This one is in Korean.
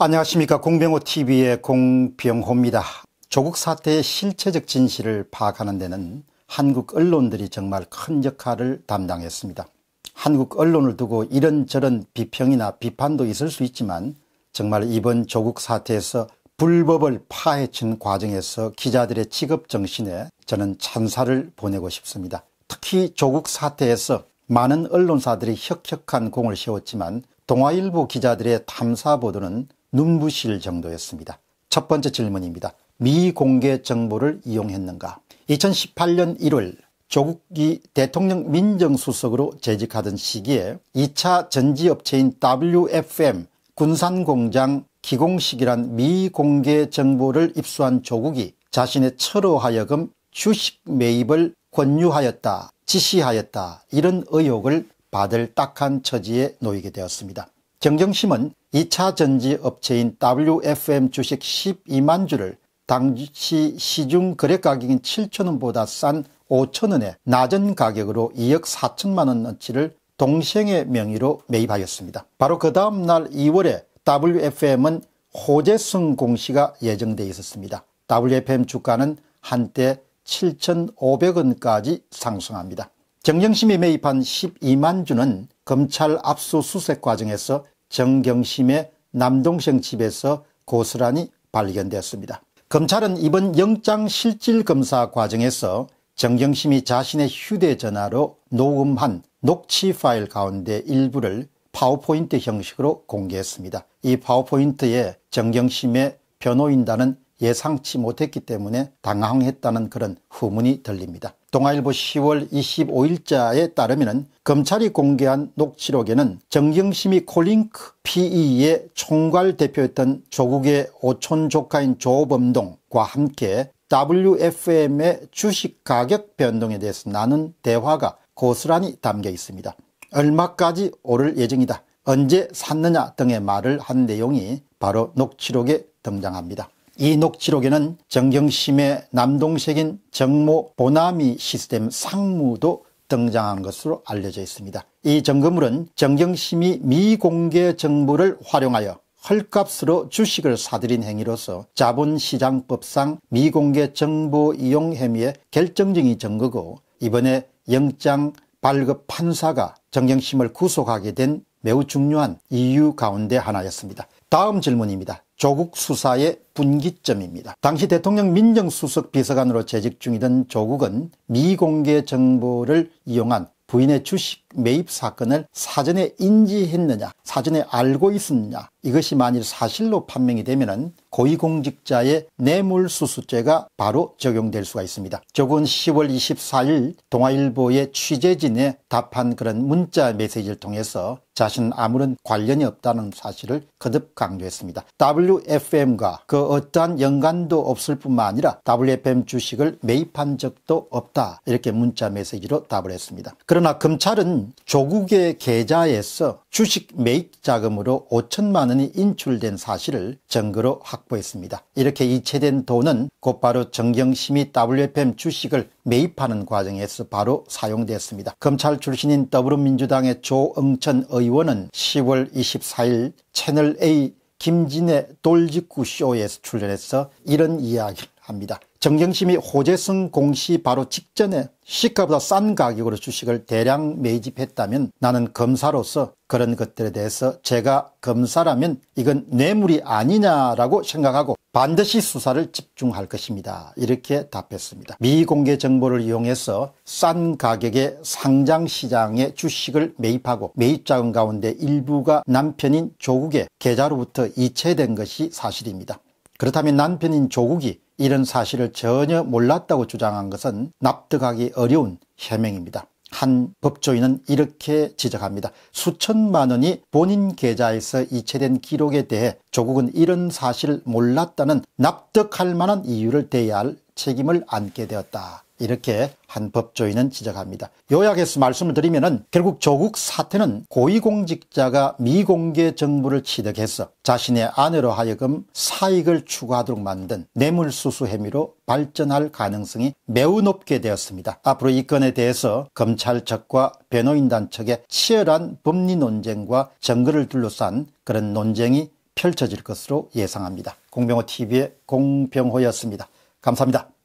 안녕하십니까 공병호 TV의 공병호입니다. 조국 사태의 실체적 진실을 파악하는 데는 한국 언론들이 정말 큰 역할을 담당했습니다. 한국 언론을 두고 이런저런 비평이나 비판도 있을 수 있지만 정말 이번 조국 사태에서 불법을 파헤친 과정에서 기자들의 직업 정신에 저는 찬사를 보내고 싶습니다. 특히 조국 사태에서 많은 언론사들이 혁혁한 공을 세웠지만 동아일보 기자들의 탐사 보도는 눈부실 정도였습니다. 첫 번째 질문입니다. 미공개 정보를 이용했는가? 2018년 1월 조국이 대통령 민정수석으로 재직하던 시기에 2차 전지업체인 WFM 군산공장 기공식이란 미공개 정보를 입수한 조국이 자신의 철호 하여금 주식 매입을 권유하였다, 지시하였다 이런 의혹을 받을 딱한 처지에 놓이게 되었습니다. 경정심은 2차 전지 업체인 WFM 주식 12만 주를 당시 시중 거래가격인 7천원보다 싼 5천원의 낮은 가격으로 2억 4천만원어치를 동생의 명의로 매입하였습니다. 바로 그 다음날 2월에 WFM은 호재승 공시가 예정돼 있었습니다. WFM 주가는 한때 7,500원까지 상승합니다. 정경심이 매입한 12만 주는 검찰 압수수색 과정에서 정경심의 남동생 집에서 고스란히 발견되었습니다. 검찰은 이번 영장 실질 검사 과정에서 정경심이 자신의 휴대전화로 녹음한 녹취 파일 가운데 일부를 파워포인트 형식으로 공개했습니다. 이 파워포인트에 정경심의 변호인단은 예상치 못했기 때문에 당황했다는 그런 후문이 들립니다. 동아일보 10월 25일자에 따르면 검찰이 공개한 녹취록에는 정경심이 콜링크 PE의 총괄 대표였던 조국의 오촌 조카인 조범동과 함께 WFM의 주식 가격 변동에 대해서 나눈 대화가 고스란히 담겨 있습니다. 얼마까지 오를 예정이다. 언제 샀느냐 등의 말을 한 내용이 바로 녹취록에 등장합니다. 이 녹취록에는 정경심의 남동생인 정모 보나미 시스템 상무도 등장한 것으로 알려져 있습니다. 이 정금물은 정경심이 미공개 정보를 활용하여 헐값으로 주식을 사들인 행위로서 자본시장법상 미공개 정보 이용 혐의의 결정적인 증거고 이번에 영장 발급 판사가 정경심을 구속하게 된 매우 중요한 이유 가운데 하나였습니다. 다음 질문입니다. 조국 수사의 분기점입니다. 당시 대통령 민정수석 비서관으로 재직 중이던 조국은 미공개 정보를 이용한 부인의 주식 매입 사건을 사전에 인지했느냐, 사전에 알고 있었느냐, 이것이 만일 사실로 판명이 되면 고위공직자의 뇌물수수죄가 바로 적용될 수가 있습니다. 적은 10월 24일 동아일보의 취재진에 답한 그런 문자 메시지를 통해서 자신은 아무런 관련이 없다는 사실을 거듭 강조했습니다. WFM과 그 어떠한 연관도 없을 뿐만 아니라 WFM 주식을 매입한 적도 없다 이렇게 문자 메시지로 답을 했습니다. 그러나 검찰은 조국의 계좌에서 주식 매입 자금으로 5천만 원 돈이 인출된 사실을 증거로 확보했습니다. 이렇게 이체된 돈은 곧바로 정경심이 WFM 주식을 매입하는 과정에서 바로 사용됐습니다. 검찰 출신인 더불어민주당의 조응천 의원은 10월 24일 채널A 김진의 돌직구 쇼에서 출연해서 이런 이야기를 합니다. 정경심이 호재성 공시 바로 직전에 시가보다 싼 가격으로 주식을 대량 매집했다면 나는 검사로서 그런 것들에 대해서 제가 검사라면 이건 뇌물이 아니냐라고 생각하고 반드시 수사를 집중할 것입니다. 이렇게 답했습니다. 미공개 정보를 이용해서 싼 가격에 상장시장에 주식을 매입하고 매입자금 가운데 일부가 남편인 조국의 계좌로부터 이체된 것이 사실입니다. 그렇다면 남편인 조국이 이런 사실을 전혀 몰랐다고 주장한 것은 납득하기 어려운 해명입니다. 한 법조인은 이렇게 지적합니다. 수천만 원이 본인 계좌에서 이체된 기록에 대해 조국은 이런 사실 을 몰랐다는 납득할 만한 이유를 대야 할 책임을 안게 되었다. 이렇게 한 법조인은 지적합니다. 요약해서 말씀을 드리면 결국 조국 사태는 고위공직자가 미공개 정보를 취득해서 자신의 아내로 하여금 사익을 추구하도록 만든 뇌물수수 혐의로 발전할 가능성이 매우 높게 되었습니다. 앞으로 이 건에 대해서 검찰 측과 변호인단 측의 치열한 법리 논쟁과 정거를 둘러싼 그런 논쟁이 펼쳐질 것으로 예상합니다. 공병호 TV의 공병호였습니다. 감사합니다.